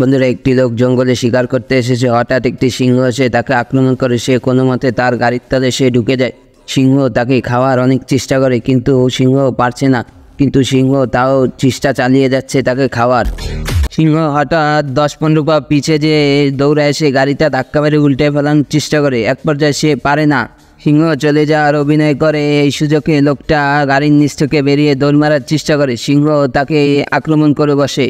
বন্ধুরা একটি লোক জঙ্গলে শিকার করতে এসেছে হঠাৎ একটি সিংহ এসে তাকে আক্রমণ করে সে কোনো মতে তার গাড়ির তালে সে ঢুকে যায় সিংহ তাকে খাওয়ার অনেক চেষ্টা করে কিন্তু সিংহ পারছে না কিন্তু সিংহ তাও চেষ্টা চালিয়ে যাচ্ছে তাকে খাওয়ার সিংহ হঠাৎ দশ পনেরো পা পিছে যে দৌড়ায় সে গাড়িটা ধাক্কা মেরে উল্টে ফেলানোর চেষ্টা করে এক পর্যায়ে সে পারে না সিংহ চলে যাওয়ার অভিনয় করে এই সুযোগে লোকটা গাড়ির নিচ থেকে বেরিয়ে দৌড় মারার চেষ্টা করে সিংহ তাকে আক্রমণ করে বসে